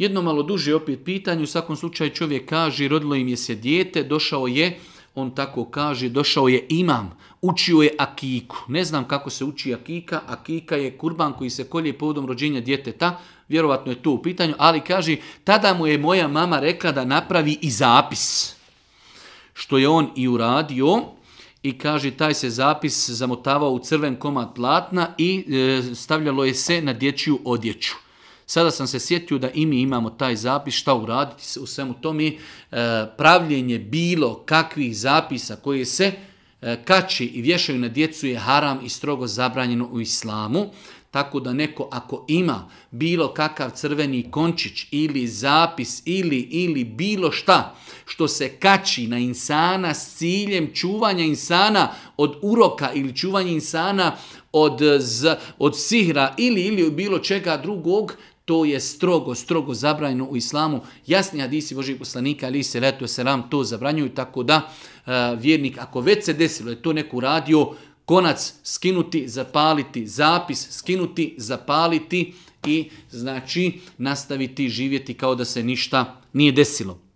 Jedno malo duže opet pitanje, u svakom slučaju čovjek kaže, rodilo im je se dijete, došao je, on tako kaže, došao je imam, učio je akiku. Ne znam kako se uči akika, akika je kurban koji se kolje povodom rođenja djeteta, vjerovatno je to u pitanju, ali kaže, tada mu je moja mama rekla da napravi i zapis, što je on i uradio, i kaže, taj se zapis zamotavao u crven komad platna i e, stavljalo je se na dječju odjeću. Sada sam se sjetio da i mi imamo taj zapis, šta uraditi se u svemu tome, e, pravljenje bilo kakvih zapisa koje se e, kači i vješaju na djecu je haram i strogo zabranjeno u islamu. Tako da neko ako ima bilo kakav crveni končić ili zapis ili ili bilo šta što se kači na insana s ciljem čuvanja insana od uroka ili čuvanja insana od, z, od sihra ili ili bilo čega drugog, to je strogo, strogo zabranjeno u islamu. Jasni hadisi Božih poslanika ali se letu selam to zabranjuju, tako da uh, vjernik ako već se desilo je to neko uradio, konac skinuti, zapaliti, zapis skinuti, zapaliti i znači nastaviti živjeti kao da se ništa nije desilo.